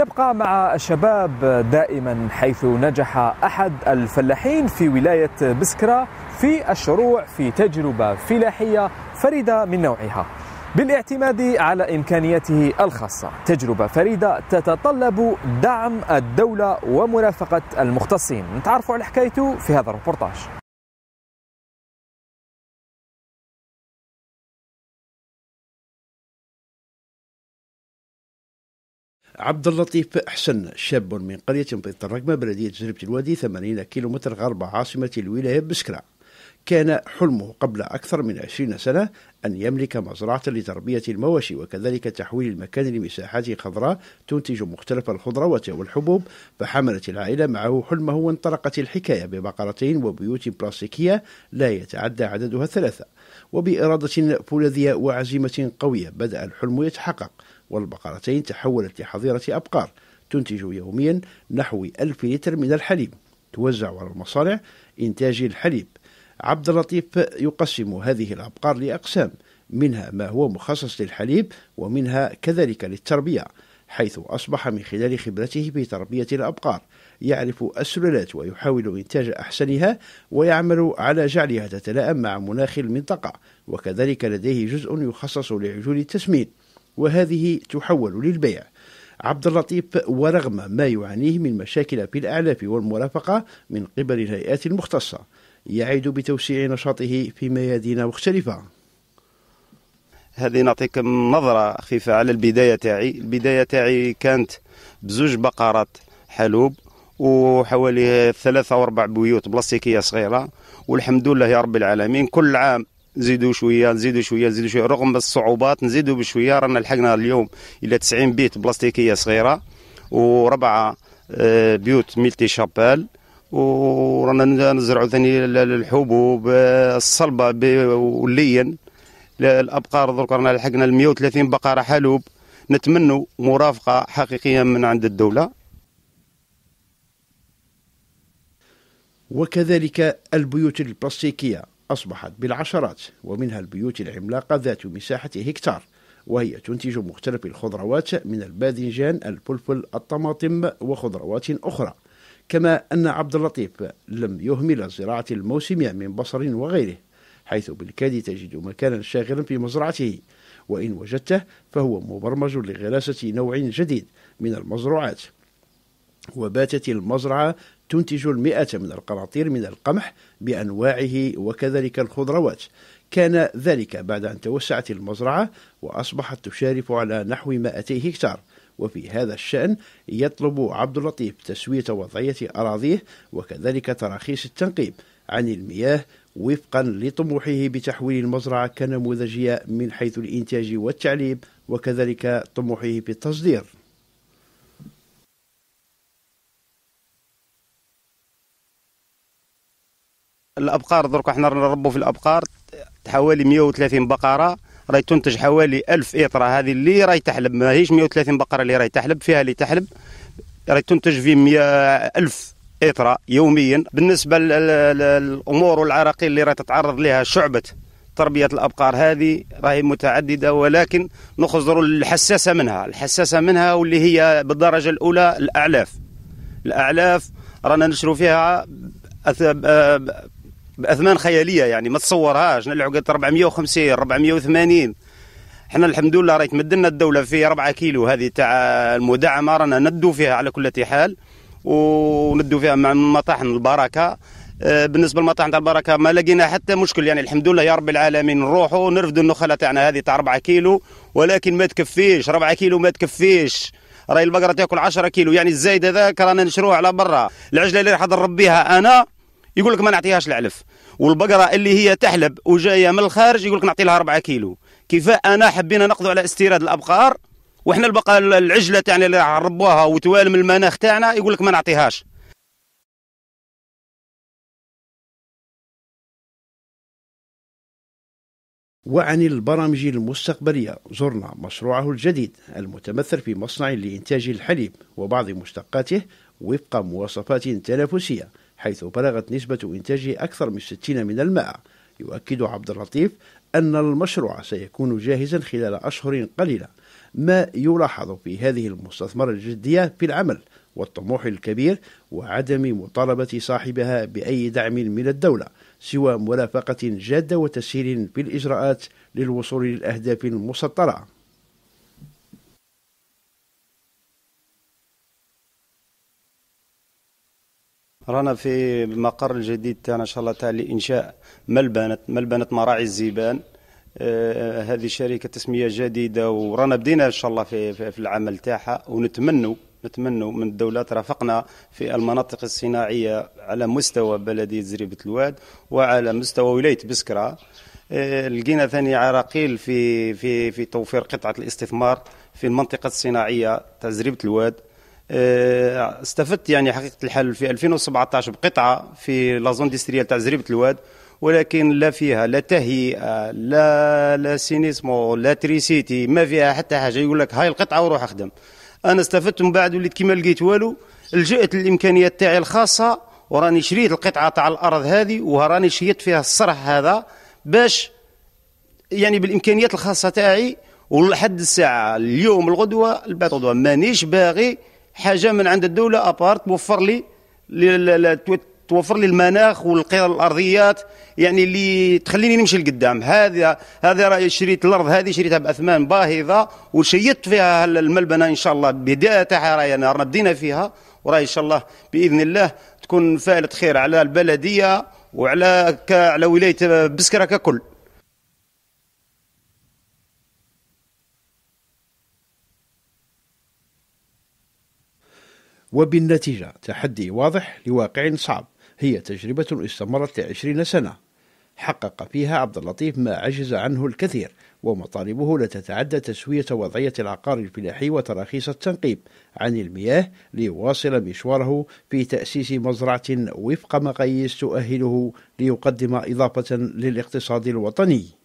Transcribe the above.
نبقى مع الشباب دائما حيث نجح أحد الفلاحين في ولاية بسكرة في الشروع في تجربة فلاحية فريدة من نوعها بالاعتماد على إمكانياته الخاصة تجربة فريدة تتطلب دعم الدولة ومرافقة المختصين نتعرفوا على حكايته في هذا الربورتاج عبد اللطيف حسن شاب من قرية بيت الرقمة بلدية جربة الوادي 80 كيلومتر غرب عاصمة الولاية بسكرة كان حلمه قبل أكثر من عشرين سنة أن يملك مزرعة لتربية المواشي وكذلك تحويل المكان لمساحات خضراء تنتج مختلف الخضروات والحبوب فحملت العائلة معه حلمه وانطلقت الحكاية ببقرتين وبيوت بلاستيكية لا يتعدى عددها ثلاثة وبإرادة فولاذية وعزيمة قوية بدأ الحلم يتحقق والبقرتين تحولت لحظيرة أبقار تنتج يوميا نحو ألف لتر من الحليب توزع على المصانع إنتاج الحليب عبد اللطيف يقسم هذه الأبقار لأقسام منها ما هو مخصص للحليب ومنها كذلك للتربية حيث أصبح من خلال خبرته في تربية الأبقار يعرف السلالات ويحاول إنتاج أحسنها ويعمل على جعلها تتلائم مع مناخ المنطقة وكذلك لديه جزء يخصص لعجول التسمين وهذه تحول للبيع عبد اللطيف ورغم ما يعانيه من مشاكل في الأعلاف والمرافقة من قبل الهيئات المختصة يعيد بتوسيع نشاطه في ميادين مختلفة هذه نعطيك نظرة خفيفة على البداية تاعي البداية تاعي كانت بزوج بقرات حلوب وحوالي ثلاثة أو أربع بيوت بلاستيكية صغيرة والحمد لله يا رب العالمين كل عام نزيدوا شويه نزيدوا شويه نزيدوا شويه رغم الصعوبات نزيدوا بشويه رانا لحقنا اليوم الى 90 بيت بلاستيكيه صغيره وربعه آه، بيوت ميلتي شابال ورانا نزرعوا ثاني الحبوب الصلبه واللين الابقار درك رانا لحقنا 130 بقره حلوب نتمنوا مرافقه حقيقيه من عند الدوله وكذلك البيوت البلاستيكيه أصبحت بالعشرات ومنها البيوت العملاقة ذات مساحة هكتار وهي تنتج مختلف الخضروات من الباذنجان الفلفل الطماطم وخضروات أخرى كما أن عبد اللطيف لم يهمل الزراعة الموسمية من بصر وغيره حيث بالكاد تجد مكانا شاغلا في مزرعته وإن وجدته فهو مبرمج لغراسة نوع جديد من المزروعات وباتت المزرعة تنتج المئة من القراطير من القمح بأنواعه وكذلك الخضروات كان ذلك بعد أن توسعت المزرعة وأصبحت تشارف على نحو 200 هكتار وفي هذا الشأن يطلب عبد اللطيف تسوية وضعية أراضيه وكذلك تراخيص التنقيب عن المياه وفقا لطموحه بتحويل المزرعة كنموذجية من حيث الإنتاج والتعليم وكذلك طموحه في التصدير الابقار درك حنا نربوا في الابقار حوالي 130 بقره راهي تنتج حوالي 1000 اطره هذه اللي راهي تحلب ماهيش 130 بقره اللي راهي تحلب فيها اللي تحلب راهي تنتج في 100000 1000 اطره يوميا بالنسبه للامور والعراقيل اللي راهي تتعرض لها شعبه تربية الأبقار هذه راهي متعددة ولكن نخزر الحساسة منها الحساسة منها واللي هي بالدرجة الأولى الأعلاف الأعلاف رانا نشرو فيها آه، باثمان خياليه يعني ما تصورهاش نلعب 450 480 احنا الحمد لله راهي تمد لنا الدوله في 4 كيلو هذه تاع المدعمه رانا ندو فيها على كل حال وندو فيها مع مطاحن البركه آه، بالنسبه للمطاحن تاع البركه ما لقينا حتى مشكل يعني الحمد لله يا رب العالمين نروحوا نرفدوا النخله تاعنا هذه تاع 4 كيلو ولكن ما تكفيش 4 كيلو ما تكفيش راهي البقره تاكل 10 كيلو يعني الزايد هذاك رانا نشروه على برا العجله اللي راح نربيها انا يقول لك ما نعطيهاش العلف والبقره اللي هي تحلب وجايه من الخارج يقول لك نعطي لها 4 كيلو كيف انا حبينا نقضوا على استيراد الابقار وحنا البقى العجله تاعنا اللي عربوها وتوالم المناخ تاعنا يقول لك ما نعطيهاش وعن البرامج المستقبلية زرنا مشروعه الجديد المتمثل في مصنع لإنتاج الحليب وبعض مشتقاته وفق مواصفات تنافسية حيث بلغت نسبة إنتاجه أكثر من 60 من المائة يؤكد عبد اللطيف أن المشروع سيكون جاهزا خلال أشهر قليلة ما يلاحظ في هذه المستثمرة الجدية في العمل والطموح الكبير وعدم مطالبة صاحبها بأي دعم من الدولة سوى مرافقة جادة وتسهيل في الإجراءات للوصول للأهداف المسطرة رانا في المقر الجديد تاعنا ان شاء الله تاع لانشاء ملبنه ملبنه مراعي الزبان آه هذه شركه تسميه جديده ورانا بدينا ان شاء الله في في, في العمل تاعها ونتمنوا نتمنوا من الدولة ترافقنا في المناطق الصناعية على مستوى بلدية زريبة الواد وعلى مستوى ولاية بسكرة آه، لقينا ثاني عراقيل في في في توفير قطعة الاستثمار في المنطقة الصناعية تاع زريبة الواد آه، استفدت يعني حقيقه الحل في 2017 بقطعه في لازون ديستريال تاع زريبه الواد ولكن لا فيها لا تهيئه لا لا سينيسمو لا تريسيتي ما فيها حتى حاجه يقول لك هاي القطعه وروح اخدم انا استفدت من بعد وليت كيما لقيت والو لجأت للامكانيات تاعي الخاصه وراني شريت القطعه تاع الارض هذه وراني شريت فيها الصرح هذا باش يعني بالامكانيات الخاصه تاعي ولحد الساعه اليوم الغدوه البعد مانيش باغي حاجه من عند الدوله ابارت توفر لي توفر لي المناخ والقير الارضيات يعني اللي تخليني نمشي لقدام هذا هذا راي شريت الارض هذه شريتها باثمان باهظه وشيدت فيها الملبنه ان شاء الله بدايه تاعها راي انا رانا بدينا فيها وراي ان شاء الله باذن الله تكون فائله خير على البلديه وعلى على ولايه بسكره ككل وبالنتيجة تحدي واضح لواقع صعب هي تجربة استمرت لعشرين سنة حقق فيها عبد اللطيف ما عجز عنه الكثير ومطالبه لا تتعدى تسوية وضعية العقار الفلاحي وتراخيص التنقيب عن المياه ليواصل مشواره في تأسيس مزرعة وفق مقاييس تؤهله ليقدم إضافة للاقتصاد الوطني